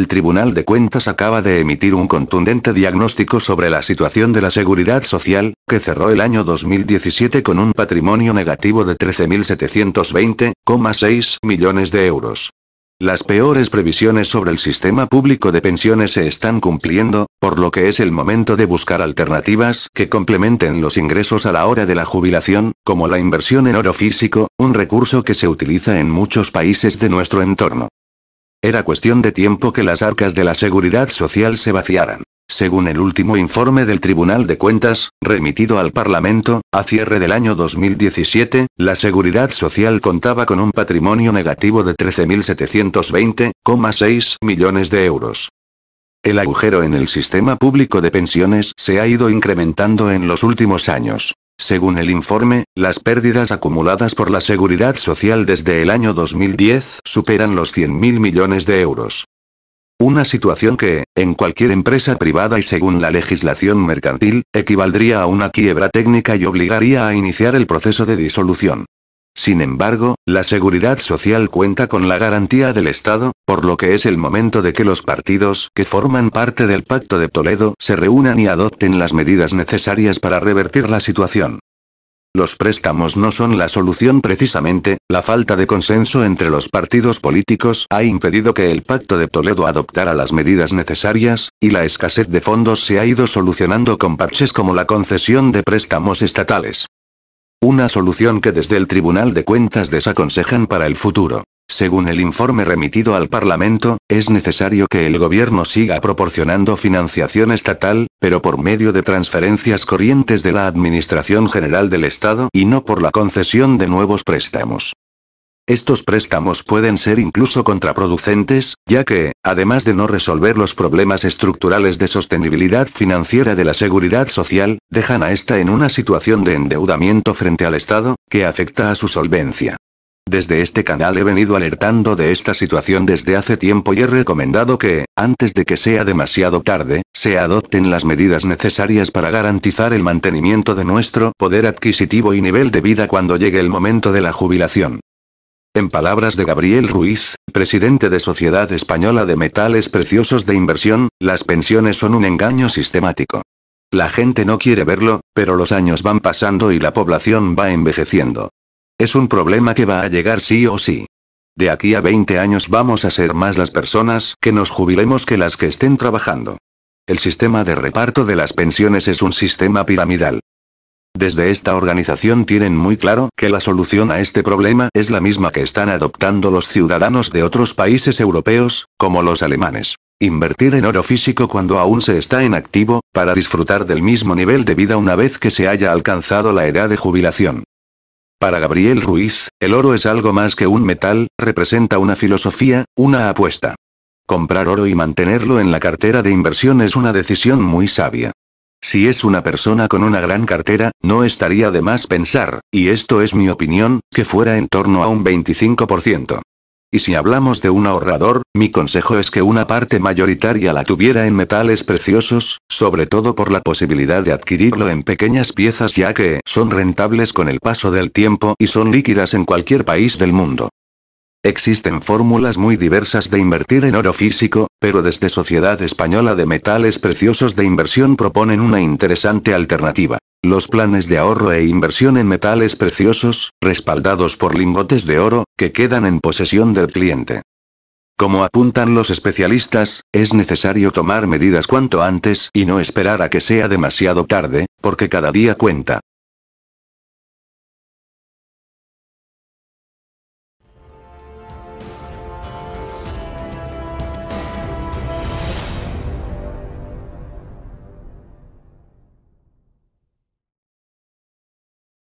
El Tribunal de Cuentas acaba de emitir un contundente diagnóstico sobre la situación de la seguridad social, que cerró el año 2017 con un patrimonio negativo de 13.720,6 millones de euros. Las peores previsiones sobre el sistema público de pensiones se están cumpliendo, por lo que es el momento de buscar alternativas que complementen los ingresos a la hora de la jubilación, como la inversión en oro físico, un recurso que se utiliza en muchos países de nuestro entorno. Era cuestión de tiempo que las arcas de la seguridad social se vaciaran. Según el último informe del Tribunal de Cuentas, remitido al Parlamento, a cierre del año 2017, la Seguridad Social contaba con un patrimonio negativo de 13.720,6 millones de euros. El agujero en el sistema público de pensiones se ha ido incrementando en los últimos años. Según el informe, las pérdidas acumuladas por la Seguridad Social desde el año 2010 superan los 100.000 millones de euros. Una situación que, en cualquier empresa privada y según la legislación mercantil, equivaldría a una quiebra técnica y obligaría a iniciar el proceso de disolución. Sin embargo, la seguridad social cuenta con la garantía del Estado, por lo que es el momento de que los partidos que forman parte del Pacto de Toledo se reúnan y adopten las medidas necesarias para revertir la situación. Los préstamos no son la solución precisamente, la falta de consenso entre los partidos políticos ha impedido que el Pacto de Toledo adoptara las medidas necesarias, y la escasez de fondos se ha ido solucionando con parches como la concesión de préstamos estatales. Una solución que desde el Tribunal de Cuentas desaconsejan para el futuro. Según el informe remitido al Parlamento, es necesario que el gobierno siga proporcionando financiación estatal, pero por medio de transferencias corrientes de la Administración General del Estado y no por la concesión de nuevos préstamos. Estos préstamos pueden ser incluso contraproducentes, ya que, además de no resolver los problemas estructurales de sostenibilidad financiera de la seguridad social, dejan a esta en una situación de endeudamiento frente al Estado, que afecta a su solvencia. Desde este canal he venido alertando de esta situación desde hace tiempo y he recomendado que, antes de que sea demasiado tarde, se adopten las medidas necesarias para garantizar el mantenimiento de nuestro poder adquisitivo y nivel de vida cuando llegue el momento de la jubilación. En palabras de Gabriel Ruiz, presidente de Sociedad Española de Metales Preciosos de Inversión, las pensiones son un engaño sistemático. La gente no quiere verlo, pero los años van pasando y la población va envejeciendo. Es un problema que va a llegar sí o sí. De aquí a 20 años vamos a ser más las personas que nos jubilemos que las que estén trabajando. El sistema de reparto de las pensiones es un sistema piramidal. Desde esta organización tienen muy claro que la solución a este problema es la misma que están adoptando los ciudadanos de otros países europeos, como los alemanes. Invertir en oro físico cuando aún se está en activo, para disfrutar del mismo nivel de vida una vez que se haya alcanzado la edad de jubilación. Para Gabriel Ruiz, el oro es algo más que un metal, representa una filosofía, una apuesta. Comprar oro y mantenerlo en la cartera de inversión es una decisión muy sabia. Si es una persona con una gran cartera, no estaría de más pensar, y esto es mi opinión, que fuera en torno a un 25%. Y si hablamos de un ahorrador, mi consejo es que una parte mayoritaria la tuviera en metales preciosos, sobre todo por la posibilidad de adquirirlo en pequeñas piezas ya que son rentables con el paso del tiempo y son líquidas en cualquier país del mundo. Existen fórmulas muy diversas de invertir en oro físico, pero desde Sociedad Española de Metales Preciosos de Inversión proponen una interesante alternativa. Los planes de ahorro e inversión en metales preciosos, respaldados por lingotes de oro, que quedan en posesión del cliente. Como apuntan los especialistas, es necesario tomar medidas cuanto antes y no esperar a que sea demasiado tarde, porque cada día cuenta.